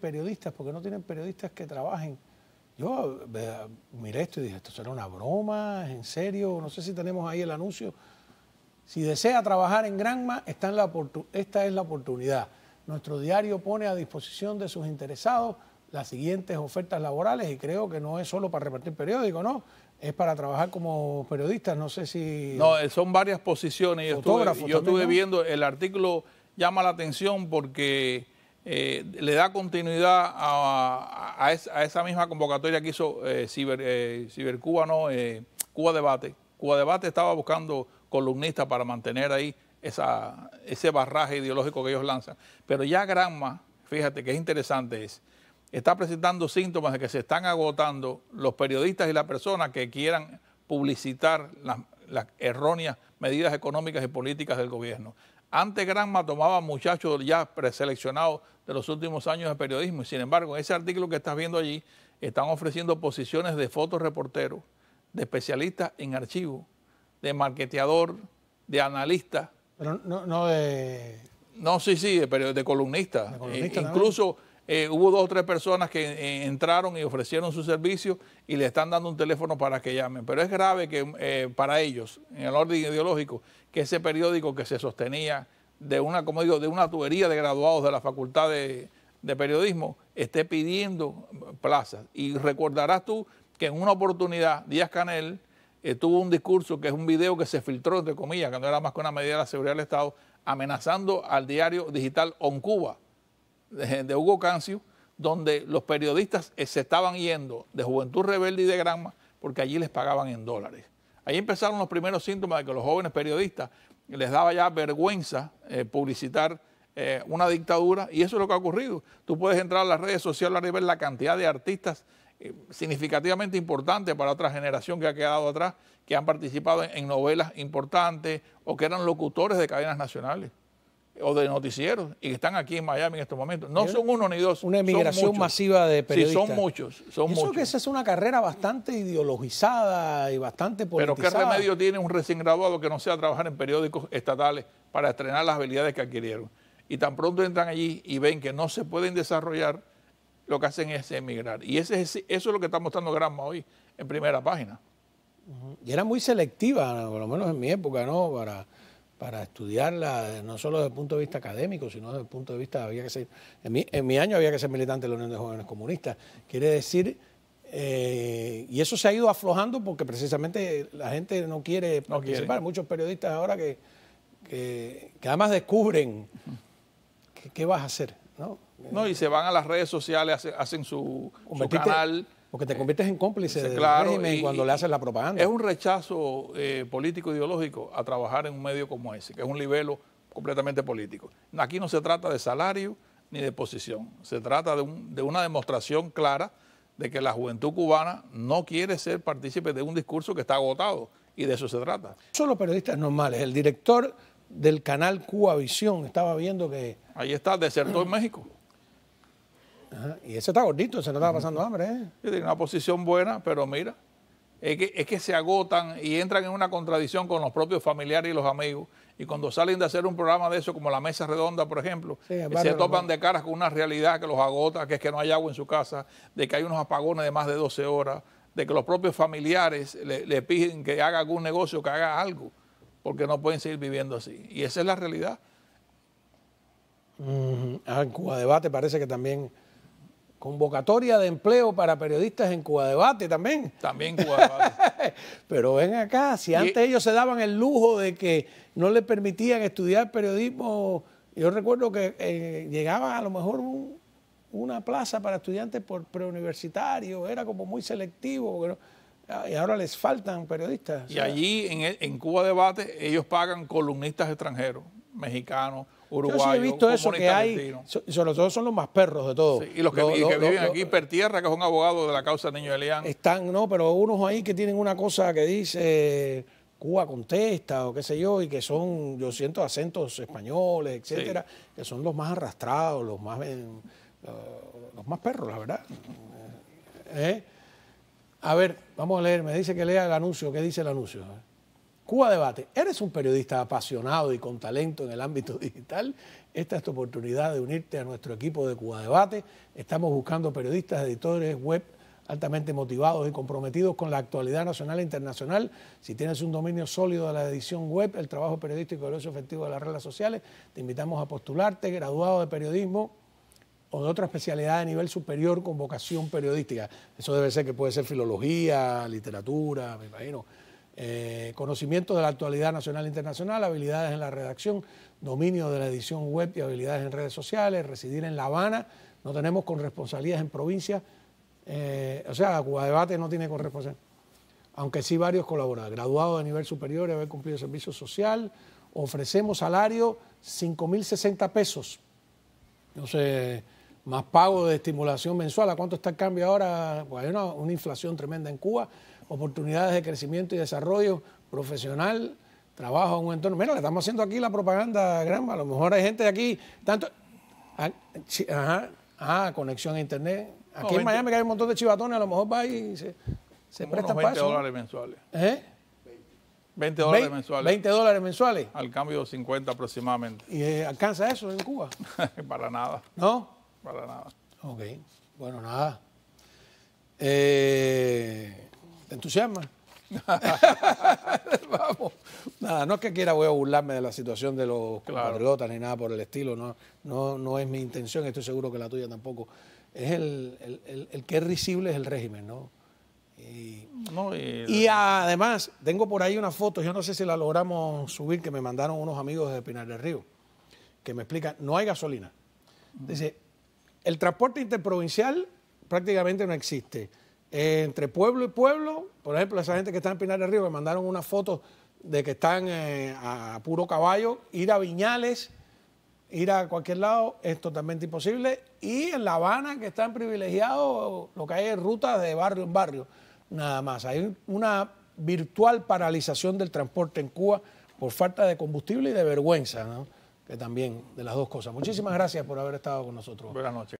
periodistas, porque no tienen periodistas que trabajen. Yo miré esto y dije, esto será una broma, en serio, no sé si tenemos ahí el anuncio. Si desea trabajar en Granma, está en la esta es la oportunidad. Nuestro diario pone a disposición de sus interesados las siguientes ofertas laborales y creo que no es solo para repartir periódicos, ¿no? Es para trabajar como periodistas, no sé si... No, eh, son varias posiciones. y estuve, yo estuve viendo, el artículo llama la atención porque eh, le da continuidad a, esa misma convocatoria que hizo eh, eh Cibercuba, no, eh, Cuba Debate. Cuba Debate estaba buscando columnistas para mantener ahí ese barraje ideológico que ellos lanzan. Pero ya Granma, fíjate que es interesante, es, está presentando síntomas de que se están agotando los periodistas y las personas que quieran publicitar las, las erróneas medidas económicas y políticas del gobierno. Antes Granma tomaba muchachos ya preseleccionados de los últimos años de periodismo y sin embargo en ese artículo que estás viendo allí están ofreciendo posiciones de fotoreportero, de especialista en archivo, de marketeador, de analista. Pero no, de... No, sí, sí, de, columnista. De columnista eh, incluso... Eh, hubo dos o tres personas que eh, entraron y ofrecieron su servicio y le están dando un teléfono para que llamen. Pero es grave que eh, para ellos, en el orden ideológico, que ese periódico que se sostenía de una, como digo, de una tubería de graduados de la Facultad de, Periodismo, esté pidiendo plazas. Y recordarás tú que en una oportunidad Díaz Canel tuvo un discurso que es un video que se filtró, entre comillas, que no era más que una medida de la seguridad del Estado, amenazando al diario digital Oncuba de, Hugo Cancio, donde los periodistas eh, se estaban yendo de Juventud Rebelde y de Granma porque allí les pagaban en dólares. Ahí empezaron los primeros síntomas de que los jóvenes periodistas les daba ya vergüenza eh, publicitar eh, una dictadura y eso es lo que ha ocurrido. Tú puedes entrar a las redes sociales a ver la cantidad de artistas significativamente importantes para otra generación que ha quedado atrás, que han participado en novelas importantes o que eran locutores de cadenas nacionales o de noticieros y que están aquí en Miami en estos momentos. No son uno ni dos. Una emigración masiva de periodistas. Sí, son muchos. Son eso que esa es una carrera bastante ideologizada y bastante política. Pero ¿qué remedio tiene un recién graduado que no sea trabajar en periódicos estatales para estrenar las habilidades que adquirieron? Y tan pronto entran allí y ven que no se pueden desarrollar, lo que hacen es emigrar. Y ese, eso es lo que está mostrando Gramma hoy en primera página. Y era muy selectiva, por lo menos en mi época, ¿no? Para para estudiarla, no solo desde el punto de vista académico, sino desde el punto de vista, había que ser, en mi, año había que ser militante de la Unión de Jóvenes Comunistas. Quiere decir, eh, y eso se ha ido aflojando porque precisamente la gente no quiere participar. Muchos periodistas ahora que, que, además descubren qué vas a hacer, ¿no? y se van a las redes sociales, hacen, su, su, canal porque te conviertes en cómplice del claro, régimen cuando le haces la propaganda. Es un rechazo eh, político-ideológico a trabajar en un medio como ese, que es un libelo completamente político. Aquí no se trata de salario ni de posición, se trata de, de una demostración clara de que la juventud cubana no quiere ser partícipe de un discurso que está agotado, y de eso se trata. Son los periodistas normales, el director del canal Cuba Visión estaba viendo que... Ahí está, desertó en México. Y ese está gordito, se no está pasando hambre. ¿eh? Tiene una posición buena, pero mira, es que, se agotan y entran en una contradicción con los propios familiares y los amigos. Y cuando salen de hacer un programa de eso, como la mesa redonda, por ejemplo, eh, se topan de caras con una realidad que los agota, que es que no hay agua en su casa, de que hay unos apagones de más de 12 horas, de que los propios familiares le, piden que haga algún negocio, que haga algo, porque no pueden seguir viviendo así. Y esa es la realidad. en Cuba Debate parece que también Convocatoria de empleo para periodistas en Cuba Debate también. También Cuba Debate. Pero ven acá, si antes ellos se daban el lujo de que no les permitían estudiar periodismo, yo recuerdo que eh, llegaba a lo mejor una plaza para estudiantes por preuniversitario, era como muy selectivo. Ah, y ahora les faltan periodistas. Y allí en Cuba Debate ellos pagan columnistas extranjeros mexicanos, uruguayos. Yo sí he visto eso que hay, sobre todo son los más perros de todos. y los que, viven aquí per tierra que es un de la causa de Niño Elián. Están, no, pero unos ahí que tienen una cosa que dice Cuba contesta o qué sé yo, y que son, yo siento, acentos españoles, etcétera, que son los más arrastrados, los más, eh, los más perros, la verdad. Eh, eh, a ver, vamos a leer, me dice que lea el anuncio, ¿qué dice el anuncio? Cuba Debate, eres un periodista apasionado y con talento en el ámbito digital. Esta es tu oportunidad de unirte a nuestro equipo de Cuba Debate. Estamos buscando periodistas, editores, web altamente motivados y comprometidos con la actualidad nacional e internacional. Si tienes un dominio sólido de la edición web, el trabajo periodístico y el uso efectivo de las redes sociales, te invitamos a postularte, graduado de periodismo o de otra especialidad de nivel superior con vocación periodística. Eso debe ser que puede ser filología, literatura, me imagino. Eh, conocimiento de la actualidad nacional e internacional, habilidades en la redacción, dominio de la edición web y habilidades en redes sociales, residir en La Habana, no tenemos corresponsalías en provincia eh, o sea, Cuba Debate no tiene corresponsalías aunque sí varios colaboradores, Graduado de nivel superior y haber cumplido servicio social, ofrecemos salario 5.060 pesos, no sé, más pago de estimulación mensual, ¿a cuánto está el cambio ahora? hay una inflación tremenda en Cuba, oportunidades de crecimiento y desarrollo profesional, trabajo en un entorno. Mira, le estamos haciendo aquí la propaganda, Granma. A lo mejor hay gente de aquí, tanto. Ah, ajá, ah, conexión a internet. Aquí en Miami que hay un montón de chivatones, a lo mejor va y se, se presta 20 dólares mensuales. ¿Eh? 20 dólares mensuales. 20 dólares mensuales. Al cambio de 50 aproximadamente. ¿Y eh, alcanza eso en Cuba? Para nada. ¿No? Para nada. Ok. Bueno, nada. Eh, ¿Te entusiasma? Vamos. Nada, no es que quiera voy a burlarme de la situación de los claro. ni nada por el estilo. No, no, no es mi intención, estoy seguro que la tuya tampoco. Es el, que es risible es el régimen, ¿no? Y, además, tengo por ahí una foto, yo no sé si la logramos subir, que me mandaron unos amigos de Pinar del Río, que me explican, no hay gasolina. Dice, el transporte interprovincial prácticamente no existe entre pueblo y pueblo, por ejemplo, esa gente que está en Pinar del Río, que mandaron una foto de que están eh, a puro caballo, ir a Viñales, ir a cualquier lado es totalmente imposible. Y en La Habana, que están privilegiados, lo que hay es rutas de barrio en barrio, nada más. Hay una virtual paralización del transporte en Cuba por falta de combustible y de vergüenza, que también de las dos cosas. Muchísimas gracias por haber estado con nosotros. Buenas noches.